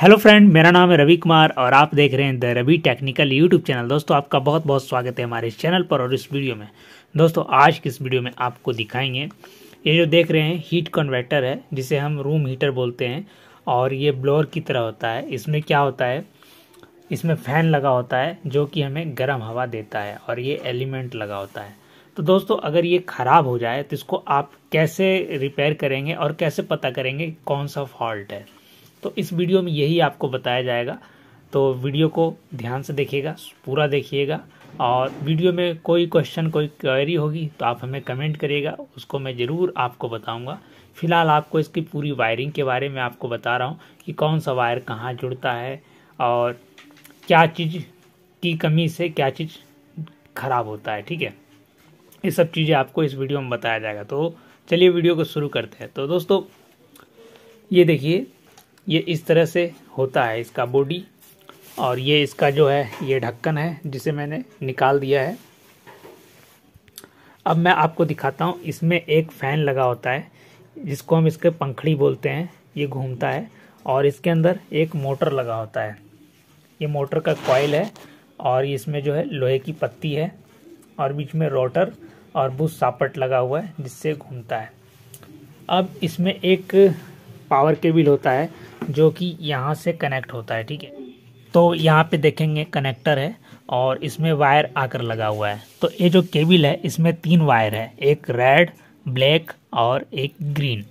hello friend मेरा नाम है रवि कुमार और आप देख रहे हैं the Ravi technical YouTube channel दोस्तों आपका बहुत बहुत स्वागत है हमारे इस चैनल पर और इस वीडियो में दोस्तों आज की इस वीडियो में आपको दिखाएंगे ये जो देख रहे हैं हीट कन्वर्टर है जिसे हम रूम हीटर बोलते हैं और ये ब्लोअर की तरह होता है इसमें क्या होता है इसमें फैन लगा होता है जो कि हमें गर्म हवा देता है और ये एलिमेंट लगा होता है तो दोस्तों अगर ये ख़राब हो जाए तो इसको आप कैसे रिपेयर करेंगे और कैसे पता करेंगे कौन सा फॉल्ट है तो इस वीडियो में यही आपको बताया जाएगा तो वीडियो को ध्यान से देखिएगा पूरा देखिएगा और वीडियो में कोई क्वेश्चन कोई क्वेरी होगी तो आप हमें कमेंट करिएगा उसको मैं ज़रूर आपको बताऊंगा फ़िलहाल आपको इसकी पूरी वायरिंग के बारे में आपको बता रहा हूँ कि कौन सा वायर कहाँ जुड़ता है और क्या चीज़ की कमी से क्या चीज़ ख़राब होता है ठीक है ये सब चीज़ें आपको इस वीडियो में बताया जाएगा तो चलिए वीडियो को शुरू करते हैं तो दोस्तों ये देखिए ये इस तरह से होता है इसका बॉडी और ये इसका जो है ये ढक्कन है जिसे मैंने निकाल दिया है अब मैं आपको दिखाता हूँ इसमें एक फ़ैन लगा होता है जिसको हम इसके पंखड़ी बोलते हैं ये घूमता है और इसके अंदर एक मोटर लगा होता है ये मोटर का कॉयल है और इसमें जो है लोहे की पत्ती है और बीच में रोटर और बुश सापट लगा हुआ है जिससे घूमता है अब इसमें एक पावर केबल होता है जो कि यहाँ से कनेक्ट होता है ठीक है तो यहाँ पे देखेंगे कनेक्टर है और इसमें वायर आकर लगा हुआ है तो ये जो केबल है इसमें तीन वायर है एक रेड ब्लैक और एक ग्रीन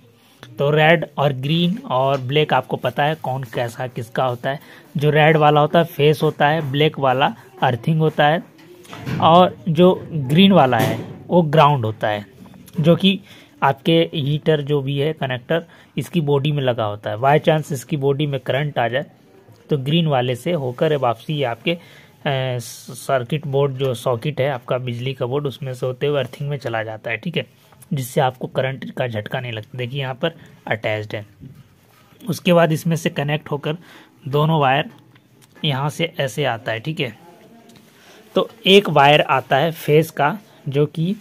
तो रेड और ग्रीन और ब्लैक आपको पता है कौन कैसा किसका होता है जो रेड वाला होता है फेस होता है ब्लैक वाला अर्थिंग होता है और जो ग्रीन वाला है वो ग्राउंड होता है जो कि आपके हीटर जो भी है कनेक्टर इसकी बॉडी में लगा होता है बाई चांस इसकी बॉडी में करंट आ जाए तो ग्रीन वाले से होकर वापसी आपके सर्किट बोर्ड जो सॉकेट है आपका बिजली का बोर्ड उसमें से होते हुए अर्थिंग में चला जाता है ठीक है जिससे आपको करंट का झटका नहीं लगता देखिए यहाँ पर अटैच्ड है उसके बाद इसमें से कनेक्ट होकर दोनों वायर यहाँ से ऐसे आता है ठीक है तो एक वायर आता है फेस का जो कि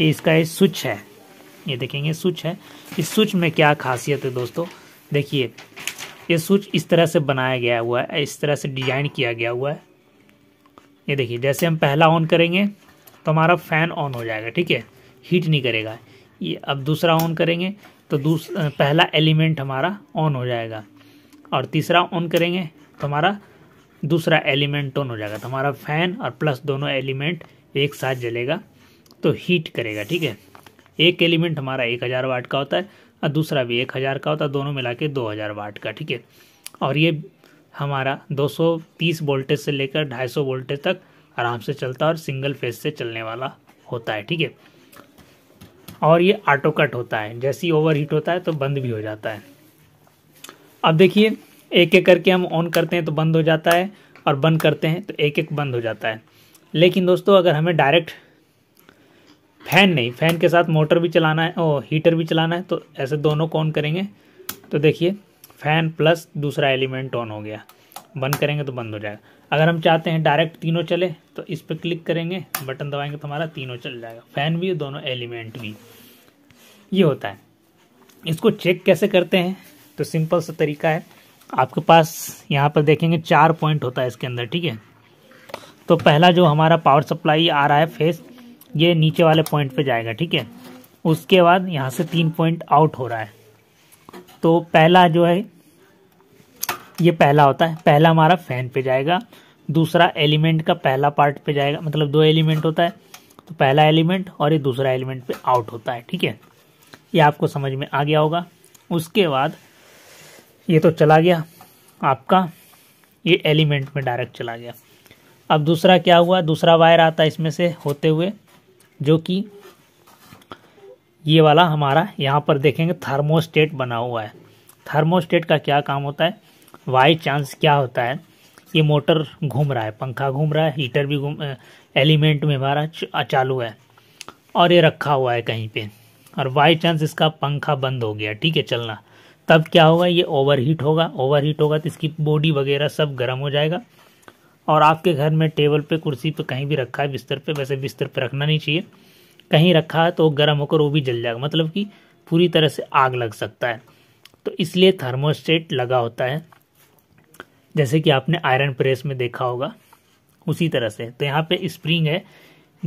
इसका स्विच है ये देखेंगे स्विच है इस स्विच में क्या खासियत है दोस्तों देखिए ये स्विच इस तरह से बनाया गया हुआ है इस तरह से डिजाइन किया गया हुआ है ये देखिए जैसे हम पहला ऑन करेंगे तो हमारा फ़ैन ऑन हो जाएगा ठीक है हीट नहीं करेगा ये अब दूसरा ऑन करेंगे तो दूस पहला एलिमेंट हमारा ऑन हो जाएगा और तीसरा ऑन करेंगे तो हमारा दूसरा एलिमेंट ऑन हो जाएगा तो हमारा फ़ैन और प्लस दोनों एलिमेंट एक साथ जलेगा तो हीट करेगा ठीक है एक एलिमेंट हमारा एक हज़ार वाट का होता है और दूसरा भी एक हज़ार का होता है दोनों मिला के दो हज़ार वाट का ठीक है और ये हमारा दो सौ तीस वोल्टेज से लेकर ढाई सौ वोल्टेज तक आराम से चलता है और सिंगल फेज से चलने वाला होता है ठीक है और ये ऑटो कट होता है जैसे ही ओवर हीट होता है तो बंद भी हो जाता है अब देखिए एक एक करके हम ऑन करते हैं तो बंद हो जाता है और बंद करते हैं तो एक एक बंद हो जाता है लेकिन दोस्तों अगर हमें डायरेक्ट फैन नहीं फैन के साथ मोटर भी चलाना है और हीटर भी चलाना है तो ऐसे दोनों को ऑन करेंगे तो देखिए फैन प्लस दूसरा एलिमेंट ऑन हो गया बंद करेंगे तो बंद हो जाएगा अगर हम चाहते हैं डायरेक्ट तीनों चले तो इस पर क्लिक करेंगे बटन दबाएंगे तो हमारा तीनों चल जाएगा फैन भी दोनों एलिमेंट भी ये होता है इसको चेक कैसे करते हैं तो सिंपल सा तरीका है आपके पास यहाँ पर देखेंगे चार पॉइंट होता है इसके अंदर ठीक है तो पहला जो हमारा पावर सप्लाई आ रहा है फेस ये नीचे वाले पॉइंट पे जाएगा ठीक है उसके बाद यहाँ से तीन पॉइंट आउट हो रहा है तो पहला जो है ये पहला होता है पहला हमारा फैन पे जाएगा दूसरा एलिमेंट का पहला पार्ट पे जाएगा मतलब दो एलिमेंट होता है तो पहला एलिमेंट और ये दूसरा एलिमेंट पे आउट होता है ठीक है ये आपको समझ में आ गया होगा उसके बाद ये तो चला गया आपका ये एलिमेंट में डायरेक्ट चला गया अब दूसरा क्या हुआ दूसरा वायर आता है इसमें से होते हुए जो कि ये वाला हमारा यहाँ पर देखेंगे थर्मोस्टेट बना हुआ है थर्मोस्टेट का क्या काम होता है वाई चांस क्या होता है ये मोटर घूम रहा है पंखा घूम रहा है हीटर भी घूम एलिमेंट में हमारा चालू है और ये रखा हुआ है कहीं पे और वाई चांस इसका पंखा बंद हो गया ठीक है चलना तब क्या होगा ये ओवर हीट होगा ओवर हीट होगा तो इसकी बॉडी वगैरह सब गर्म हो जाएगा और आपके घर में टेबल पे कुर्सी पे कहीं भी रखा है बिस्तर पे वैसे बिस्तर पे रखना नहीं चाहिए कहीं रखा है तो गर्म होकर वो भी जल जाएगा मतलब कि पूरी तरह से आग लग सकता है तो इसलिए थर्मोस्टेट लगा होता है जैसे कि आपने आयरन प्रेस में देखा होगा उसी तरह से तो यहाँ पे स्प्रिंग है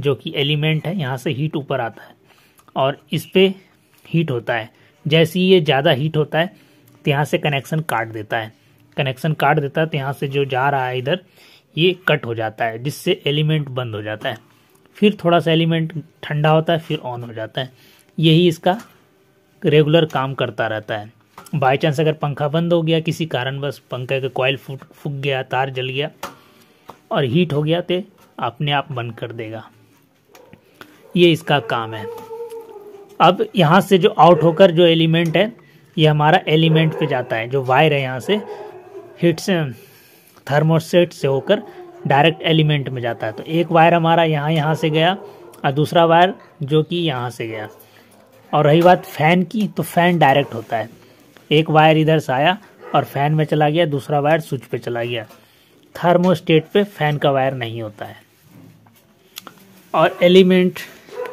जो कि एलिमेंट है यहाँ से हीट ऊपर आता है और इस पर हीट होता है जैसे ही ये ज़्यादा हीट होता है तो यहाँ से कनेक्शन काट देता है कनेक्शन काट देता है तो यहाँ से जो जा रहा है इधर ये कट हो जाता है जिससे एलिमेंट बंद हो जाता है फिर थोड़ा सा एलिमेंट ठंडा होता है फिर ऑन हो जाता है यही इसका रेगुलर काम करता रहता है बाई चांस अगर पंखा बंद हो गया किसी कारण बस पंखे का कॉयल फूट फूक गया तार जल गया और हीट हो गया तो अपने आप बंद कर देगा ये इसका काम है अब यहाँ से जो आउट होकर जो एलिमेंट है ये हमारा एलिमेंट पे जाता है जो वायर है यहाँ से हीट से थर्मोसेट से होकर डायरेक्ट एलिमेंट में जाता है तो एक वायर हमारा यहाँ यहाँ से गया और दूसरा वायर जो कि यहाँ से गया और रही बात फ़ैन की तो फ़ैन डायरेक्ट होता है एक वायर इधर से आया और फ़ैन में चला गया दूसरा वायर स्विच पे चला गया थर्मोस्टेट पे फ़ैन का वायर नहीं होता है और एलिमेंट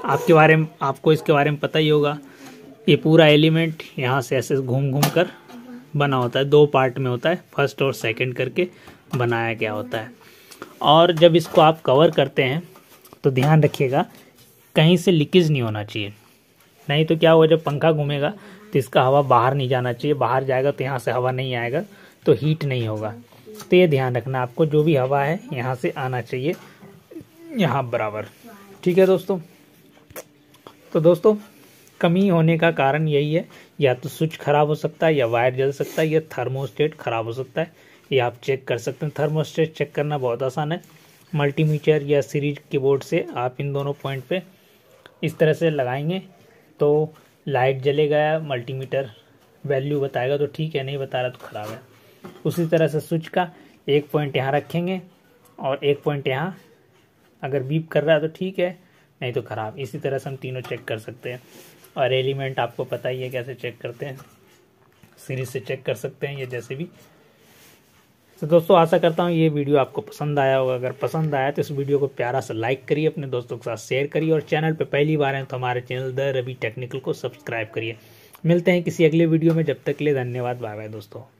आपके बारे में आपको इसके बारे में पता ही होगा ये पूरा एलिमेंट यहाँ से ऐसे घूम घूम कर बना होता है दो पार्ट में होता है फर्स्ट और सेकंड करके बनाया गया होता है और जब इसको आप कवर करते हैं तो ध्यान रखिएगा कहीं से लीकेज नहीं होना चाहिए नहीं तो क्या हुआ जब पंखा घूमेगा तो इसका हवा बाहर नहीं जाना चाहिए बाहर जाएगा तो यहाँ से हवा नहीं आएगा तो हीट नहीं होगा तो ये ध्यान रखना आपको जो भी हवा है यहाँ से आना चाहिए यहाँ बराबर ठीक है दोस्तों तो दोस्तों कमी होने का कारण यही है या तो स्विच खराब हो सकता है या वायर जल सकता है या थर्मोस्टेट खराब हो सकता है ये आप चेक कर सकते हैं थर्मोस्टेट चेक करना बहुत आसान है मल्टीमीटर या सीरीज कीबोर्ड से आप इन दोनों पॉइंट पे इस तरह से लगाएंगे तो लाइट जलेगा मल्टीमीटर वैल्यू बताएगा तो ठीक है नहीं बता रहा तो ख़राब है उसी तरह से स्विच का एक पॉइंट यहाँ रखेंगे और एक पॉइंट यहाँ अगर बीप कर रहा है तो ठीक है नहीं तो ख़राब इसी तरह से हम तीनों चेक कर सकते हैं और एलिमेंट आपको पता ही है कैसे चेक करते हैं सीरीज से चेक कर सकते हैं या जैसे भी तो दोस्तों आशा करता हूँ ये वीडियो आपको पसंद आया होगा अगर पसंद आया तो इस वीडियो को प्यारा सा लाइक करिए अपने दोस्तों के साथ शेयर करिए और चैनल पर पहली बार हैं तो हमारे चैनल द रवि टेक्निकल को सब्सक्राइब करिए मिलते हैं किसी अगले वीडियो में जब तक के लिए धन्यवाद बाय बाय दोस्तों